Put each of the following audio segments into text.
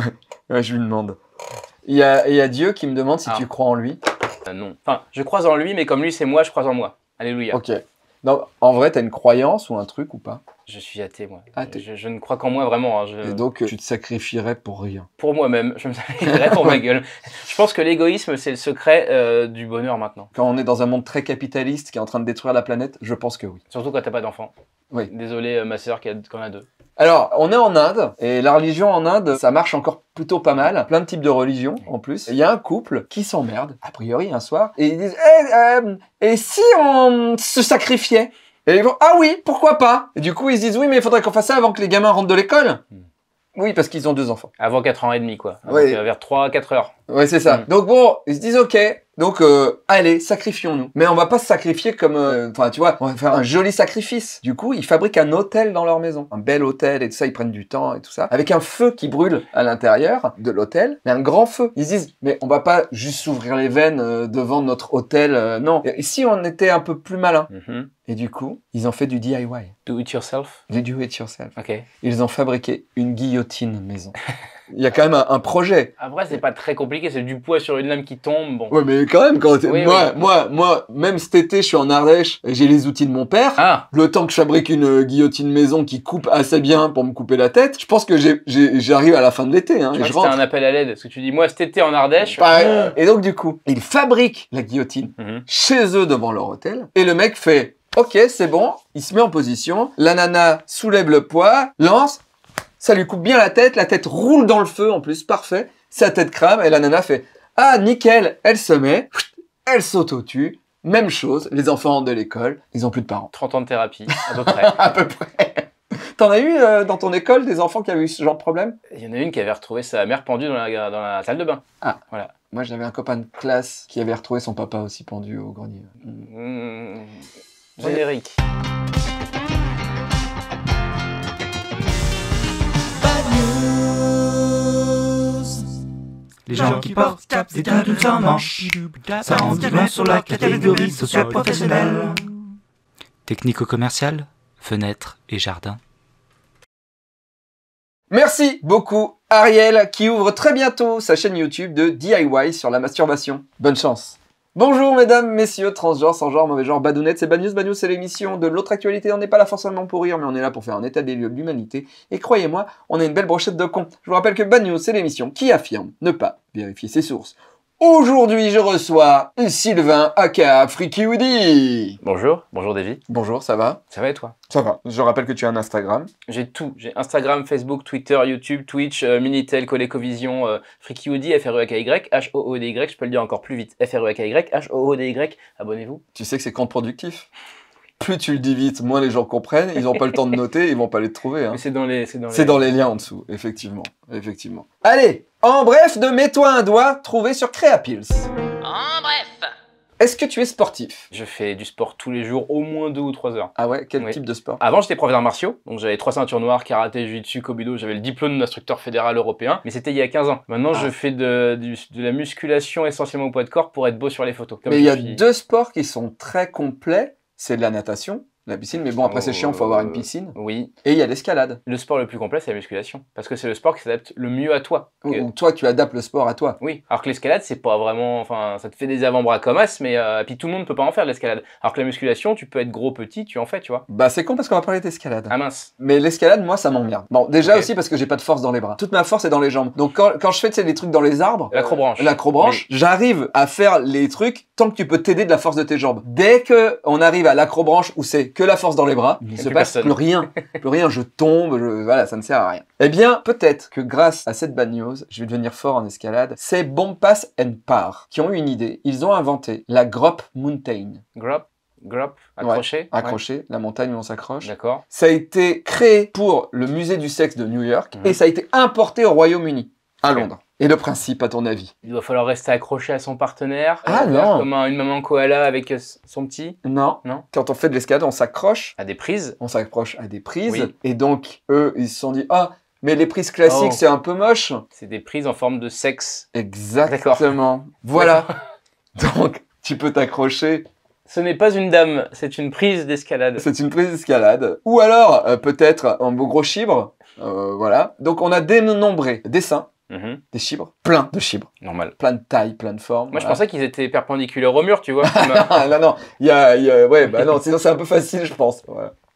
ouais, je lui demande. Il y, a, Dieu qui me demande si ah. tu crois en lui. Euh, non. Enfin, je crois en lui, mais comme lui, c'est moi, je crois en moi. Alléluia. Ok. donc en vrai, t'as une croyance ou un truc ou pas je suis athée, moi. Ah, je, ne crois qu'en moi, vraiment. Hein. Et donc, euh, tu te sacrifierais pour rien Pour moi-même. Je me sacrifierais pour ma gueule. Je pense que l'égoïsme, c'est le secret euh, du bonheur maintenant. Quand on est dans un monde très capitaliste qui est en train de détruire la planète, je pense que oui. Surtout quand t'as pas d'enfant. Oui. Désolé, euh, ma sœur qui, a deux. Alors, on est en Inde, et la religion en Inde, ça marche encore plutôt pas mal. Plein de types de religions, en plus. Il y a un couple qui s'emmerde, a priori, un soir, et ils disent eh, Et si on se sacrifiait ?» Et ils vont, ah oui, pourquoi pas du coup, ils se disent, oui, mais il faudrait qu'on fasse ça avant que les gamins rentrent de l'école. Hmm. Oui, parce qu'ils ont deux enfants. Avant 4 ans et demi, quoi. oui. Vers 3, 4 heures. Oui, c'est ça. Hmm. Donc bon, ils se disent, ok, donc euh, allez, sacrifions-nous. Mais on va pas se sacrifier comme... Euh, enfin, tu vois, on va faire un joli sacrifice. Du coup, ils fabriquent un hôtel dans leur maison. Un bel hôtel et tout ça, ils prennent du temps et tout ça. Avec un feu qui brûle à l'intérieur de l'hôtel, mais un grand feu. Ils se disent, mais on va pas juste s'ouvrir les veines euh, devant notre hôtel, non. si on était un peu plus malin mm-hmm. Et du coup, ils ont fait du DIY. Do it yourself do it yourself. Ok. Ils ont fabriqué une guillotine maison. Il y a quand même un, projet. Après, c'est pas très compliqué, c'est du poids sur une lame qui tombe. Bon. Ouais, mais quand même, quand moi, moi, moi, même cet été, je suis en Ardèche, et j'ai les outils de mon père. Ah. Le temps que je fabrique une euh, guillotine maison qui coupe assez bien pour me couper la tête, je pense que j'arrive à la fin de l'été. Hein, je un appel à l'aide, parce que tu dis, moi, cet été en Ardèche. Pareil. Bah, ah. Et donc, du coup, ils fabriquent la guillotine mhm. chez eux devant leur hôtel, et le mec fait Ok, c'est bon. Il se met en position. La nana soulève le poids, lance. Ça lui coupe bien la tête. La tête roule dans le feu en plus. Parfait. Sa tête crame et la nana fait Ah, nickel. Elle se met. Elle s'auto-tue. Même chose. Les enfants de l'école, ils n'ont plus de parents. 30 ans de thérapie, à peu près. à peu près. T'en as eu euh, dans ton école des enfants qui avaient eu ce genre de problème Il y en a une qui avait retrouvé sa mère pendue dans la, salle de bain. Ah, voilà. Moi, j'avais un copain de classe qui avait retrouvé son papa aussi pendu au grenier. Mmh. Générique. Les gens qui portent cap, des tadoules sans manches, ça en dit long sur la catégorie sociale professionnelle Technico-commercial, fenêtres et jardins. Merci beaucoup Ariel qui ouvre très bientôt sa chaîne YouTube de DIY sur la masturbation. Bonne chance Bonjour mesdames, messieurs, transgenres, sans genre, mauvais genre, badounettes, c'est Bad News. Bad News, c'est l'émission de l'autre actualité. On n'est pas là forcément pour rire, mais on est là pour faire un état des lieux de l'humanité. Et croyez-moi, on a une belle brochette de con. Je vous rappelle que Bad News, c'est l'émission qui affirme ne pas vérifier ses sources. Aujourd'hui, je reçois Sylvain Aka Freaky Woody Bonjour, bonjour Davy. Bonjour, ça va Ça va et toi Ça va. Je rappelle que tu as un Instagram. J'ai tout. J'ai Instagram, Facebook, Twitter, YouTube, Twitch, euh, Minitel, Colecovision, euh, Freaky Woody, f r e k y h o o d y je peux le dire encore plus vite, f r e k y h o o d y abonnez-vous. Tu sais que c'est contre-productif plus tu le dis vite, moins les gens comprennent, ils n'ont pas le temps de noter, ils vont pas les trouver. Hein. C'est dans, les, dans les liens en dessous, effectivement. effectivement. Allez, en bref, de mets-toi un doigt trouvé sur Créapils. En bref est-ce que tu es sportif Je fais du sport tous les jours, au moins deux ou trois heures. Ah ouais Quel type de sport Avant, j'étais professeur martiaux, donc j'avais trois ceintures noires, karaté, jiu-jitsu, kobudo, j'avais le diplôme d'instructeur fédéral européen, mais c'était il y a 15 ans. Maintenant, je ah. fais de, la musculation essentiellement au poids de corps pour être beau sur les photos. mais il y a deux sports qui sont très complets c'est de la natation, la piscine, mais bon, après c'est chiant, faut avoir une euh, piscine. Oui. Et il y a l'escalade. Le sport le plus complet, c'est la musculation. Parce que c'est le sport qui s'adapte le mieux à toi. Ou, toi, tu adaptes le sport à toi. Oui. Alors que l'escalade, c'est pas vraiment. Enfin, ça te fait des avant-bras comme as, mais. Euh, puis tout le monde ne peut pas en faire l'escalade. Alors que la musculation, tu peux être gros, petit, tu en fais, tu vois. Bah, c'est con parce qu'on va parler d'escalade. Ah mince. Mais l'escalade, moi, ça m'emmerde. Bon, déjà aussi parce que j'ai pas de force dans les bras. Toute ma force est dans les jambes. Donc quand, je fais, des trucs dans les arbres. L'acrobranche. Euh, l'acrobranche. J'arrive à faire les trucs tant que tu peux t'aider de la force de tes jambes. Dès que on arrive à l'acrobranche où c'est que la force dans les bras, il ne se passe plus rien. Plus rien, je tombe, voilà, ça ne sert à rien. Eh bien, peut-être que grâce à cette bad news, je vais devenir fort en escalade. C'est Bompas and Par qui ont eu une idée. Ils ont inventé la grope Mountain. Grop Grop, accroché Accroché, la montagne où on s'accroche. D'accord. Ça a été créé pour le musée du sexe de New York mhm. et ça a été importé au Royaume-Uni, à Londres. Et le principe, à ton avis Il doit falloir rester accroché à son partenaire. Ah euh, non Comme une maman koala avec euh, son petit Non. Non Quand on fait de l'escalade, on s'accroche. À des prises On s'accroche à des prises. Et donc, eux, ils se sont dit Ah, mais les prises classiques, oh. c'est un peu moche. C'est des prises en forme de sexe. Exactement. Voilà. donc, tu peux t'accrocher. Ce n'est pas une dame, c'est une prise d'escalade. C'est une prise d'escalade. Ou alors, euh, peut-être un beau gros chibre. voilà. Donc, on a dénombré des dessin, Mhm. Des chibres, plein de chibres. Normal. Plein de tailles, plein de formes. Moi, je pensais qu'ils étaient perpendiculaires au mur, tu vois. Comme... Euh, non, non, il y a, ouais, bah non, sinon c'est un peu facile, je pense.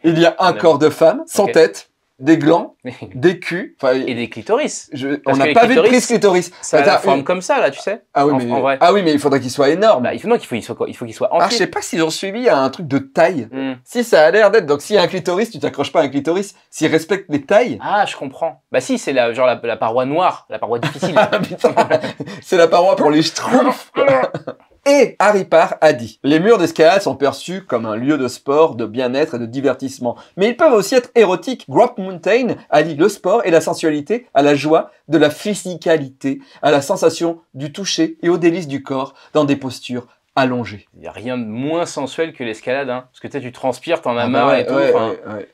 Il y a un corps de femme, sans tête, des glands, des culs, et des clitoris. on n'a pas vu de clitoris. Ça a forme comme ça là, tu sais. Ah oui, mais, Ah oui, mais il faudrait qu'il soit énorme. Bah, il faut non, qu'il faut soit il faut qu'il soit entier. Ah, je sais pas s'ils ont suivi, à un truc de taille. Hmm. Si ça a l'air d'être donc s'il y a un clitoris, tu t'accroches pas à un clitoris, s'il respecte les tailles. Ah, je comprends. Bah si, c'est la genre la, paroi noire, la paroi difficile. Ah, c'est la paroi pour les schtroumpfs. et Harry Parr a dit. Les murs d'escalade sont perçus comme un lieu de sport, de bien-être et de divertissement. Mais ils peuvent aussi être érotiques. Grop Mountain allie le sport et la sensualité à la joie de la physicalité, à la sensation du toucher et aux délices du corps dans des postures allongé. Il n'y a rien de moins sensuel que l'escalade, hein. Parce que tu transpires, t'en as ah bah marre et tout.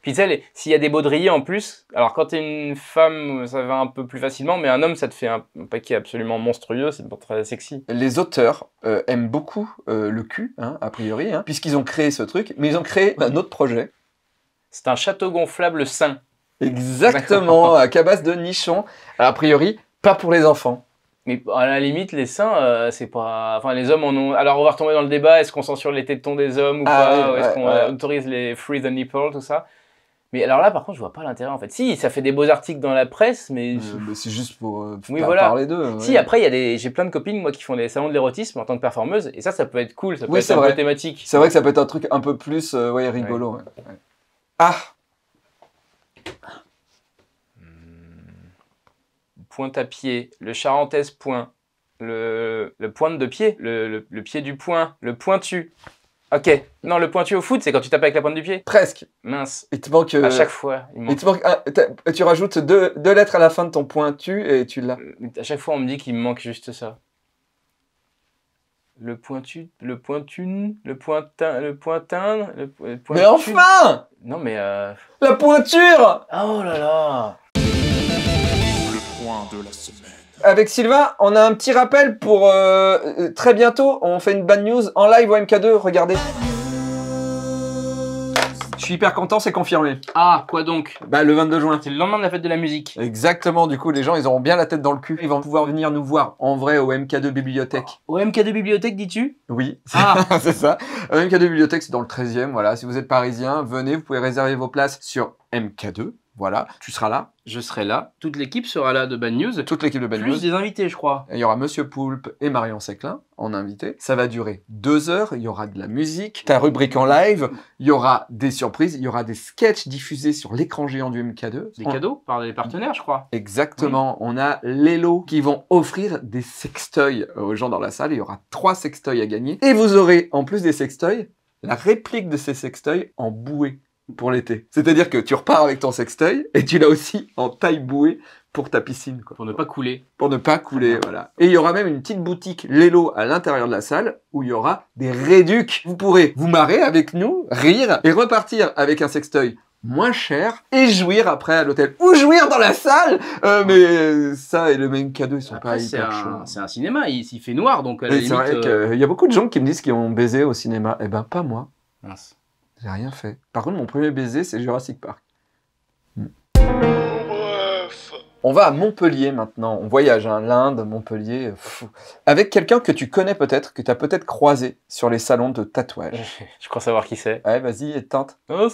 Puis tu s'il y a des baudriers en plus, alors quand t'es une femme, ça va un peu plus facilement, mais un homme, ça te fait un, paquet absolument monstrueux, c'est très sexy. Les auteurs euh, aiment beaucoup euh, le cul, hein, a priori, hein, puisqu'ils ont créé ce truc, mais ils ont créé un autre projet. C'est un château gonflable sain. Exactement, à cabas de nichon. a priori, pas pour les enfants. Mais à la limite, les seins, euh, c'est pas. Enfin, les hommes en ont. Alors, on va retomber dans le débat est-ce qu'on censure les tétons des hommes ou ah pas Est-ce qu'on euh, autorise les free the nipple, tout ça mais alors là, par contre, je vois pas l'intérêt en fait. Si, ça fait des beaux articles dans la presse, mais. Euh, c'est juste pour, voilà. parler d'eux. Si, après, il des... j'ai plein de copines, moi, qui font des salons de l'érotisme en tant que performeuse, et ça, ça peut être cool, ça peut être un peu thématique. C'est vrai que ça peut être un truc un peu plus rigolo. Ah pointe à pied, le charentaise point, le, pointe de pied, le, pied du point, le pointu. Ok. Non, le pointu au foot, c'est quand tu tapes avec la pointe du pied. Presque. Mince. Il te manque. Euh, à chaque fois. Il, te manque. Ah, tu rajoutes deux, lettres à la fin de ton pointu et tu l'as. Euh, à chaque fois, on me dit qu'il me manque juste ça. Le pointu, le pointune, le pointin, le pointin, le, pointu. Mais enfin Non mais. Euh, la pointure Oh là là avec Sylvain, on a un petit rappel pour euh, euh, très bientôt. On fait une bad news en live au MK2. Regardez. Je suis hyper content, c'est confirmé. Ah, quoi donc Bah le 22 juin. C'est le lendemain de la fête de la musique. Exactement, du coup les gens ils auront bien la tête dans le cul. Ils vont pouvoir venir nous voir en vrai au MK2 Bibliothèque. Au MK2 Bibliothèque dis-tu Oui, ah. c'est ça. Au MK2 Bibliothèque c'est dans le 13 e voilà. Si vous êtes parisien, venez, vous pouvez réserver vos places sur MK2 voilà, tu seras là. Je serai là. Toute l'équipe sera là de Bad News. Toute l'équipe de Bad News. Plus des invités, je crois. il y aura Monsieur Poulpe et Marion Seclin en invité. Ça va durer deux heures. Il y aura de la musique, ta rubrique en live. Il y aura des surprises. Il y aura des sketchs diffusés sur l'écran géant du MK2. Des cadeaux par les partenaires, je crois. Exactement. On a les lots qui vont offrir des sextoys aux gens dans la salle. Il y aura trois sextoys à gagner. Et vous aurez, en plus des sextoys, la réplique de ces sextoys en bouée pour l'été. C'est-à-dire que tu repars avec ton sextoy et tu l'as aussi en taille bouée pour ta piscine. Pour ne pas couler. Pour ne pas couler, voilà. Et il y aura même une petite boutique Lélo à l'intérieur de la salle où il y aura des réducs. Vous pourrez vous marrer avec nous, rire et repartir avec un sextoy moins cher et jouir après à l'hôtel ou jouir dans la salle euh, mais ça et le même cadeau ils sont pas hyper chauds c'est un cinéma il, s'y fait noir donc euh, euh, il y a beaucoup de gens qui me disent qu'ils ont baisé au cinéma et eh ben pas moi Mince. J'ai rien fait. Par contre, mon premier baiser, c'est Jurassic Park. On va à Montpellier maintenant, on voyage, hein. l'Inde, Montpellier, fou avec quelqu'un que tu connais peut-être, que tu as peut-être croisé sur les salons de tatouage. Je crois savoir qui c'est. vas-y, tente. Oh,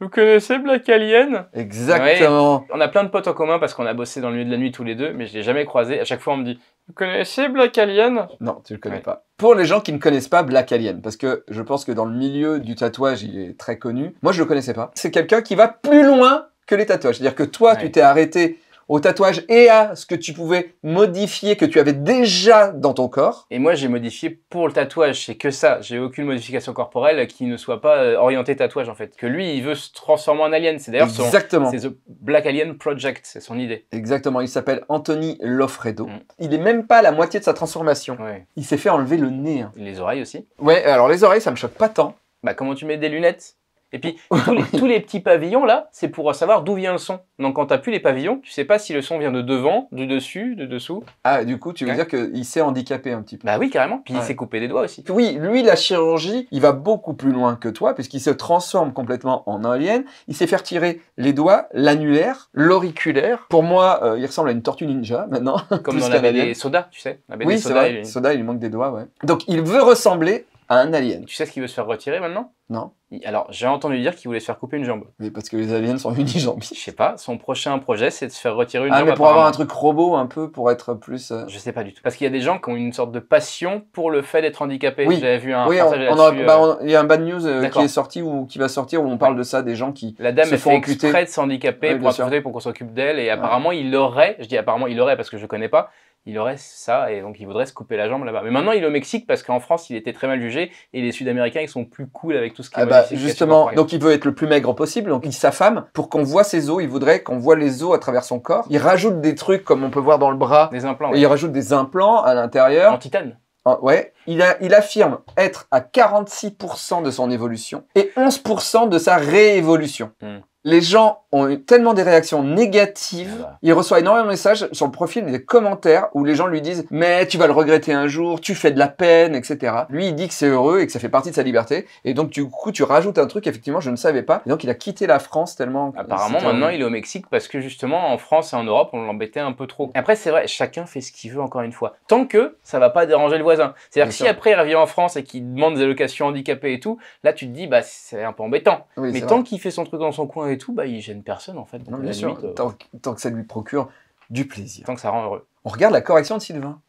vous connaissez Black Alien Exactement. on a plein de potes en commun parce qu'on a bossé dans le milieu de la nuit tous les deux, mais je l'ai jamais croisé. À chaque fois, on me dit Vous connaissez Black Alien Non, tu le connais pas. Pour les gens qui ne connaissent pas Black Alien, parce que je pense que dans le milieu du tatouage, il est très connu. Moi, je ne le connaissais pas. C'est quelqu'un qui va plus loin que les tatouages. C'est-à-dire que toi, tu t'es arrêté au tatouage et à ce que tu pouvais modifier, que tu avais déjà dans ton corps. Et moi, j'ai modifié pour le tatouage, c'est que ça. J'ai aucune modification corporelle qui ne soit pas euh, orientée tatouage, en fait. Que lui, il veut se transformer en alien. C'est d'ailleurs son... Exactement. C'est The Black Alien Project, c'est son idée. Exactement. Il s'appelle Anthony Loffredo. Mm. Il n'est même pas à la moitié de sa transformation. Il s'est fait enlever le nez. Hein. Les oreilles aussi. Ouais, alors les oreilles, ça me choque pas tant. Bah, comment tu mets des lunettes et puis, tous les, tous les petits pavillons, là, c'est pour savoir d'où vient le son. Donc, quand tu plus les pavillons, tu sais pas si le son vient de devant, du dessus, de dessous. Ah, du coup, tu veux dire qu'il s'est handicapé un petit peu. Bah oui, carrément. Puis, il s'est coupé les doigts aussi. Oui, lui, la chirurgie, il va beaucoup plus loin que toi, puisqu'il se transforme complètement en alien. Il sait faire tirer les doigts, l'annulaire, l'auriculaire. Pour moi, euh, il ressemble à une tortue ninja, maintenant. Comme dans la BD Soda, tu sais. oui, Soda, vrai. Il... Soda, il lui manque des doigts, ouais. Donc, il veut ressembler à un alien. Tu sais ce qu'il veut se faire retirer maintenant non. Alors, j'ai entendu dire qu'il voulait se faire couper une jambe. Mais parce que les aliens sont jambe, Je sais pas. Son prochain projet, c'est de se faire retirer une ah, jambe. Ah, mais pour avoir un truc robot, un peu, pour être plus. Euh, je sais pas du tout. Parce qu'il y a des gens qui ont une sorte de passion pour le fait d'être handicapé. Oui. J'avais vu un. Oui, bah, euh, il y a un bad news euh, qui est sorti ou qui va sortir où on parle de ça, des gens qui. La dame se font fait de s'handicaper pour qu'on s'occupe d'elle. Et apparemment, il aurait. Je dis apparemment, il aurait parce que je connais pas il aurait ça et donc il voudrait se couper la jambe là-bas. Mais maintenant, il est au Mexique parce qu'en France, il était très mal jugé et les Sud-Américains, ils sont plus cool avec ah bah, justement. Donc il veut être le plus maigre possible. Donc il s'affame pour qu'on voit ses os. Il voudrait qu'on voit les os à travers son corps. Il rajoute des trucs comme on peut voir dans le bras. Des implants. il rajoute des implants à l'intérieur. En titane. ouais. Il, affirme être à 46% de son évolution et 11% de sa réévolution. Hmm les gens ont eu tellement des réactions négatives. Il reçoit énormément de messages sur le profil des commentaires où les gens lui disent mais tu vas le regretter un jour, tu fais de la peine, etc. Lui il dit que c'est heureux et que ça fait partie de sa liberté. Et donc du coup tu rajoutes un truc effectivement je ne savais pas. Et donc il a quitté la France tellement. Apparemment maintenant il est au Mexique parce que justement en France et en Europe on l'embêtait un peu trop. Après c'est vrai chacun fait ce qu'il veut encore une fois tant que ça va pas déranger le voisin. C'est-à-dire que si après il revient en France et qu'il demande des allocations handicapées et tout, là tu te dis bah c'est un peu embêtant. mais tant qu'il fait son truc dans son coin et tout, bah, il gêne personne en fait. bien sûr, euh, tant, que, ça lui procure du plaisir. Tant que ça rend heureux. On regarde la correction de Sylvain.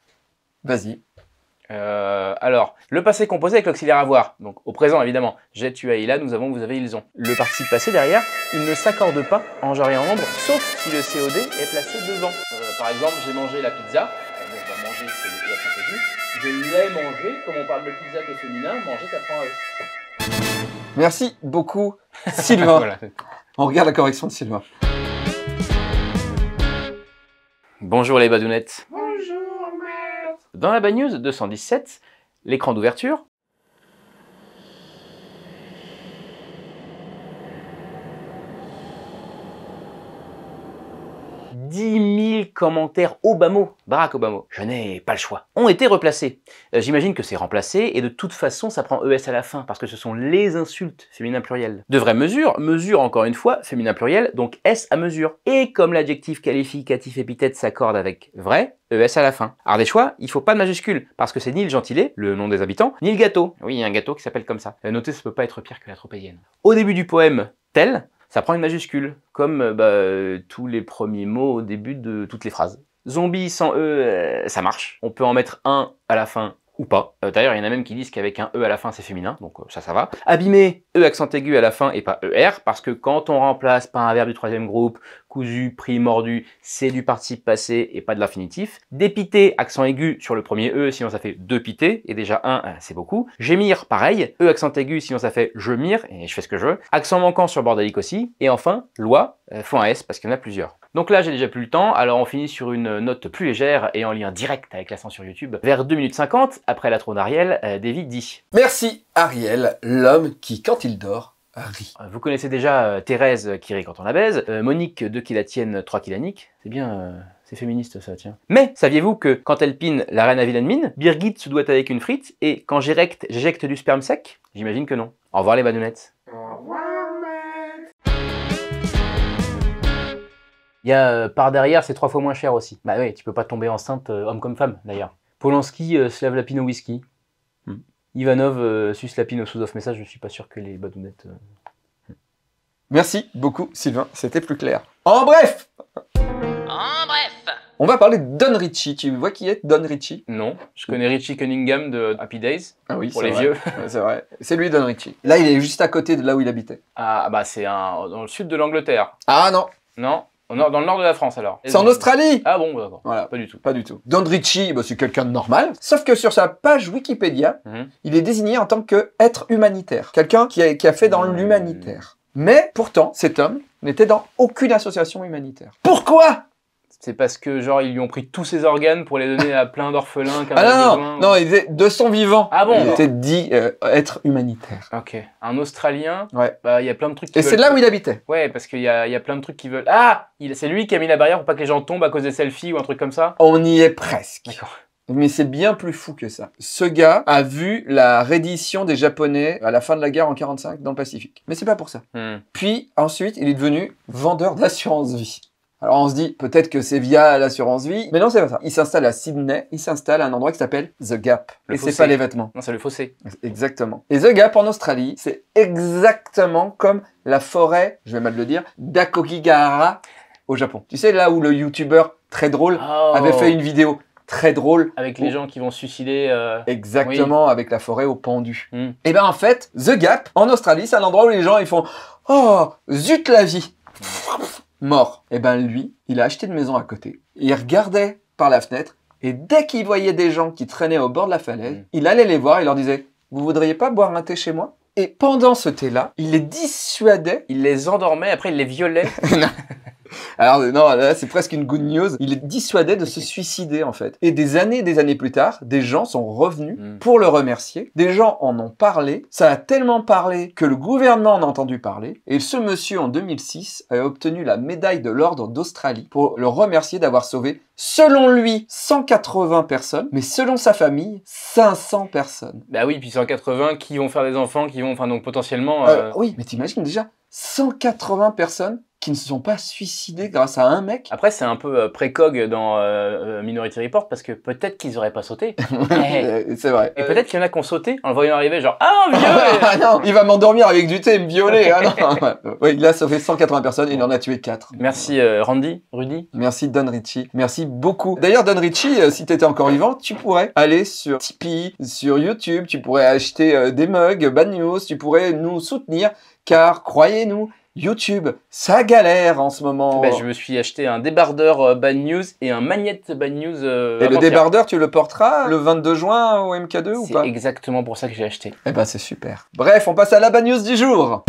Vas-y. Euh, alors, le passé composé avec l'auxiliaire avoir. Donc, au présent, évidemment. J'ai, tu as, il a, nous avons, vous avez, ils ont. Le participe passé derrière, il ne s'accorde pas en genre et en nombre, sauf si le COD est placé devant. Euh, par exemple, j'ai mangé la pizza. Je l'ai mangé. Comme on parle de pizza que féminin, manger, ça prend. E. Merci beaucoup, Sylvain. On regarde la correction de Sylvain. Bonjour les badounettes. Bonjour maître. Dans la Bad News 217, l'écran d'ouverture, 10 000 commentaires Obama, Barack Obama, je n'ai pas le choix, ont été replacés. Euh, j'imagine que c'est remplacé et de toute façon ça prend ES à la fin parce que ce sont les insultes féminin pluriel. De vraies mesure, mesure encore une fois, féminin pluriel, donc S à mesure. Et comme l'adjectif qualificatif épithète s'accorde avec vrai, ES à la fin. des Alors choix, il faut pas de majuscule, parce que c'est ni le gentilé, le nom des habitants, ni le gâteau. Oui, il y a un gâteau qui s'appelle comme ça. Euh, notez, ça peut pas être pire que la tropéienne. Au début du poème, tel, ça prend une majuscule, comme euh, bah, euh, tous les premiers mots au début de toutes les phrases. Zombie sans E, euh, ça marche. On peut en mettre un à la fin ou pas. Euh, d'ailleurs, il y en a même qui disent qu'avec un E à la fin, c'est féminin, donc euh, ça, ça va. Abîmé, E accent aigu à la fin et pas ER, parce que quand on remplace par un verbe du troisième groupe, cousu, pris, mordu, c'est du participe passé et pas de l'infinitif. Dépité, accent aigu sur le premier E, sinon ça fait deux pités, et déjà un, euh, c'est beaucoup. Gémir, pareil, E accent aigu, sinon ça fait je mire, et je fais ce que je veux. Accent manquant sur bordélique aussi. Et enfin, loi, euh, un S, parce qu'il y en a plusieurs. Donc là, j'ai déjà plus le temps, alors on finit sur une note plus légère et en lien direct avec la censure YouTube. Vers 2 minutes 50, après la trône d'Ariel, euh, David dit Merci Ariel, l'homme qui, quand il dort, rit. Euh, vous connaissez déjà euh, Thérèse qui rit quand on la baise, Monique deux qui la tiennent, trois qui la niquent. C'est bien... C'est féministe ça, tiens. Mais saviez-vous que quand elle pine la reine à vilaine mine, Birgit se doit avec une frite et quand j'érecte, j'éjecte du sperme sec J'imagine que non. Au revoir les badounettes. Au revoir. Il y a euh, par derrière, c'est trois fois moins cher aussi. Bah oui, tu peux pas tomber enceinte, euh, homme comme femme d'ailleurs. Polanski euh, se lave la pine au whisky. Hmm. Ivanov suce la pine au sous-off message. Je suis pas sûr que les badounettes. Hmm. Merci beaucoup, Sylvain. C'était plus clair. En bref En bref On va parler de Don Ritchie. Tu vois qui est Don Ritchie Non. Je connais Ritchie Cunningham de Happy Days. Ah oui, pour les vieux. c'est vrai. C'est lui, Don Ritchie. Là, il est juste à côté de là où il habitait. Ah, bah, c'est un... dans le sud de l'Angleterre. Ah non Non dans le nord de la France alors. C'est en Australie Ah bon, d'accord. Voilà. Pas du tout. Pas du tout. Don bah, c'est quelqu'un de normal. Sauf que sur sa page Wikipédia, mhm. il est désigné en tant qu'être humanitaire. Quelqu'un qui a, fait dans l'humanitaire. Mais pourtant, cet homme n'était dans aucune association humanitaire. Pourquoi c'est parce que, genre, ils lui ont pris tous ses organes pour les donner à plein d'orphelins. Ah non, non, non, il était de son vivant. Ah bon Il était dit euh, être humanitaire. Ok. Un Australien, il ouais. bah, y a plein de trucs qui Et c'est là où il habitait. Ouais, parce qu'il y a, plein de trucs qui veulent. Ah C'est lui qui a mis la barrière pour pas que les gens tombent à cause des selfies ou un truc comme ça On y est presque. Mais c'est bien plus fou que ça. Ce gars a vu la reddition des Japonais à la fin de la guerre en 45 dans le Pacifique. Mais c'est pas pour ça. Hmm. Puis ensuite, il est devenu vendeur d'assurance vie. Alors on se dit peut-être que c'est via l'assurance vie, mais non c'est pas ça. Il s'installe à Sydney, il s'installe à un endroit qui s'appelle The Gap. et c'est pas les vêtements. Non, c'est le fossé. Exactement. Et The Gap en Australie, c'est exactement comme la forêt, je vais mal le dire, d'Akokigahara au Japon. Tu sais là où le youtubeur très drôle oh. avait fait une vidéo très drôle. Avec les gens qui vont suicider. Euh, exactement, avec la forêt au pendu. Hmm. Et eh bien en fait, The Gap, en Australie, c'est un endroit où les gens ils font Oh, zut la vie mort. Et eh ben lui, il a acheté une maison à côté. Il regardait par la fenêtre et dès qu'il voyait des gens qui traînaient au bord de la falaise, mm. il allait les voir et leur disait Vous voudriez pas boire un thé chez moi Et pendant ce thé-là, il les dissuadait. Il les endormait, après il les violait. Alors non, là c'est presque une good news. Il est dissuadé de se suicider en fait. Et des années et des années plus tard, des gens sont revenus hmm. pour le remercier. Des gens en ont parlé. Ça a tellement parlé que le gouvernement en a entendu parler. Et ce monsieur en 2006 a obtenu la médaille de l'ordre d'Australie pour le remercier d'avoir sauvé, selon lui, 180 personnes, mais selon sa famille, 500 personnes. Bah oui, puis 180 qui vont faire des enfants, qui vont, enfin donc potentiellement. Euh, euh, oui, mais t'imagines déjà 180 personnes qui ne se sont pas suicidés grâce à un mec. Après, c'est un peu euh, précog dans euh, euh, Minority Report parce que peut-être qu'ils n'auraient pas sauté. c'est vrai. Et peut-être qu'il y en a qui ont sauté en le voyant arriver, genre Ah, un vieux ah, non, Il va m'endormir avec du thé violet !» me ah, non. Ouais, il a sauvé 180 personnes il en a tué 4. Merci Randy, Rudy. Merci Don Ritchie. Merci beaucoup. D'ailleurs, Don Ritchie, si tu étais encore vivant, tu pourrais aller sur Tipeee, sur YouTube, tu pourrais acheter des mugs, Bad News, tu pourrais nous soutenir car croyez-nous, YouTube, ça galère en ce moment. Bah, je me suis acheté un débardeur euh, Bad News et un magnète Bad News. Euh, et le débardeur, tu le porteras le 22 juin au MK2 ou pas C'est exactement pour ça que j'ai acheté. Eh bah, ben c'est super. Bref, on passe à la Bad News du jour.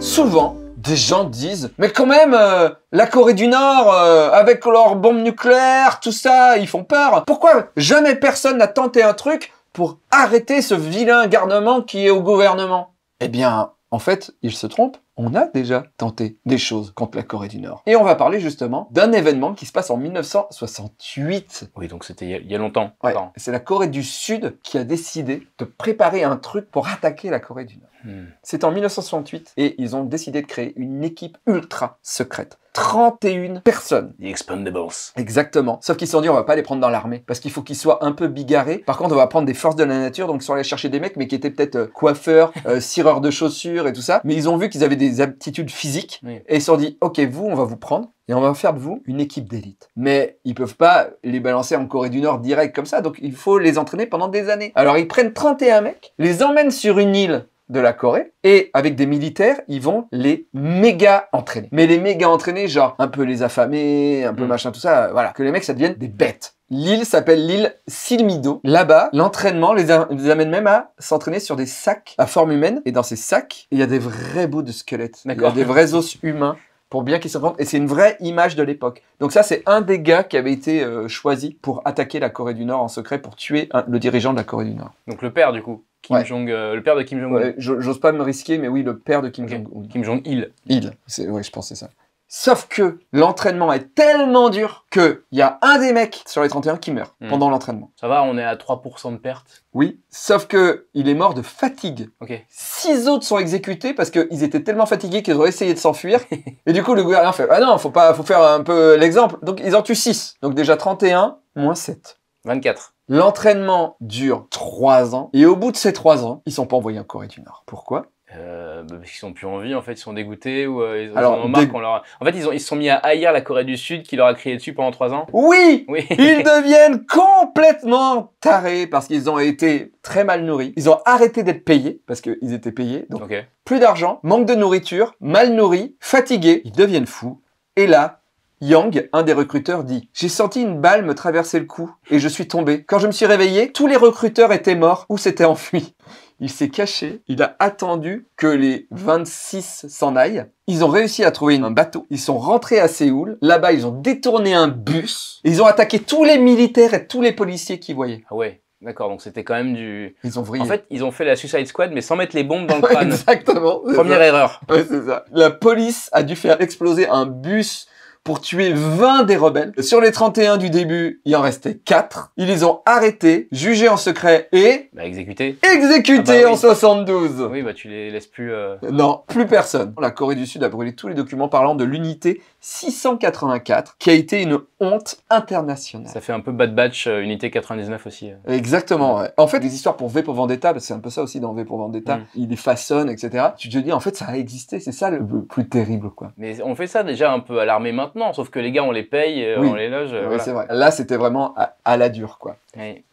Souvent, des gens disent mais quand même euh, la Corée du Nord avec leurs bombes nucléaires tout ça ils font peur pourquoi jamais personne n'a tenté un truc pour arrêter ce vilain garnement qui est au gouvernement eh bien, en fait, il se trompe. On a déjà tenté des choses contre la Corée du Nord. Et on va parler justement d'un événement qui se passe en 1968. Oui, donc c'était il y, a longtemps. c'est la Corée du Sud qui a décidé de préparer un truc pour attaquer la Corée du Nord. Hmm. C'est en 1968 et ils ont décidé de créer une équipe ultra secrète 31 personnes. The Expendables. Exactement. Sauf qu'ils se sont dit, on va pas les prendre dans l'armée. Parce qu'il faut qu'ils soient un peu bigarrés. Par contre, on va prendre des forces de la nature. Donc, ils sont allés chercher des mecs, mais qui étaient peut-être euh, coiffeurs, euh, de chaussures et tout ça. Mais ils ont vu qu'ils avaient des aptitudes physiques. Et ils se sont dit, OK, vous, on va vous prendre et on va faire de vous une équipe d'élite. Mais ils peuvent pas les balancer en Corée du Nord direct comme ça, donc il faut les entraîner pendant des années. Alors ils prennent 31 mecs, les emmènent sur une île de la Corée. Et avec des militaires, ils vont les méga entraîner. Mais les méga entraîner, genre un peu les affamer, un peu mm. machin, tout ça, euh, voilà. Que les mecs, ça devienne des bêtes. L'île s'appelle l'île Silmido. Là-bas, l'entraînement les, amène même à s'entraîner sur des sacs à forme humaine. Et dans ces sacs, il y a des vrais bouts de squelettes. Il y des vrais os humains pour bien se rendent Et c'est une vraie image de l'époque. Donc ça, c'est un des gars qui avait été euh, choisi pour attaquer la Corée du Nord en secret, pour tuer le dirigeant de la Corée du Nord. Donc le père, du coup Kim Jong, euh, le père de Kim Jong-un. J'ose pas me risquer, mais oui, le père de Kim Jong-un. Kim Jong-il. Il, c'est, ouais, je pensais ça. Sauf que l'entraînement est tellement dur qu'il y a un des mecs sur les 31 qui meurt hmm. pendant l'entraînement. Ça va, on est à 3% de perte. Oui, sauf que il est mort de fatigue. Ok. Six autres sont exécutés parce qu'ils étaient tellement fatigués qu'ils ont essayé de s'enfuir. et du coup, le gouvernement fait Ah non, faut pas, faut faire un peu l'exemple. Donc ils en tuent 6. Donc déjà 31 moins 7. 24. L'entraînement dure 3 ans et au bout de ces 3 ans, ils sont pas envoyés en Corée du Nord. Pourquoi euh, bah, parce qu'ils n'ont plus envie, en fait, ils sont dégoûtés ou euh, ils, Alors, en En fait, ils, se sont mis à haïr la Corée du Sud qui leur a crié dessus pendant trois ans. Oui, oui. Ils deviennent complètement tarés parce qu'ils ont été très mal nourris. Ils ont arrêté d'être payés parce qu'ils étaient payés. Donc, plus d'argent, manque de nourriture, mal nourris, fatigués. Ils deviennent fous. Et là, Yang, un des recruteurs, dit J'ai senti une balle me traverser le cou et je suis tombé. Quand je me suis réveillé, tous les recruteurs étaient morts ou s'étaient enfuis il s'est caché, il a attendu que les 26 s'en aillent. Ils ont réussi à trouver un bateau, ils sont rentrés à Séoul, là-bas ils ont détourné un bus, ils ont attaqué tous les militaires et tous les policiers qu'ils voyaient. Ah ouais, D'accord, donc c'était quand même du. Ils ont vrillé. En fait, ils ont fait la Suicide Squad, mais sans mettre les bombes dans le crâne. Exactement. Première erreur. Ouais, c'est ça. La police a dû faire exploser un bus pour tuer 20 des rebelles. Sur les 31 du début, il en restait 4. Ils les ont arrêtés, jugés en secret et... Bah, exécutés. Exécutés ah bah en 72 Oui, bah tu les laisses plus... Euh... Non, plus personne. La Corée du Sud a brûlé tous les documents parlant de l'unité 684, qui a été une honte internationale. Ça fait un peu Bad Batch, euh, unité 99 aussi. Euh. Exactement, En fait, les histoires pour V pour Vendetta, c'est un peu ça aussi dans V pour Vendetta, ils mm. il les façonne, etc. Tu te dis, en fait, ça a existé, c'est ça le plus terrible, quoi. Mais on fait ça déjà un peu à l'armée maintenant non, sauf que les gars, on les paye, euh, on les loge. Euh, là, c'était vraiment à, la dure, quoi.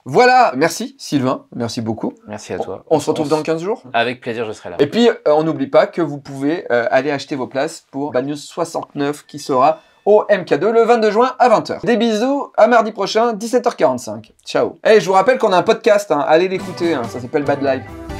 Voilà, merci Sylvain, merci beaucoup. Merci à toi. On, se retrouve dans 15 jours Avec plaisir, je serai là. Et puis, euh, on n'oublie pas que vous pouvez aller acheter vos places pour Bad News 69 qui sera au MK2 le 22 juin à 20h. Des bisous, à mardi prochain, 17h45. Ciao. Et eh, je vous rappelle qu'on a un podcast, hein. allez l'écouter, hein. ça s'appelle Bad Life.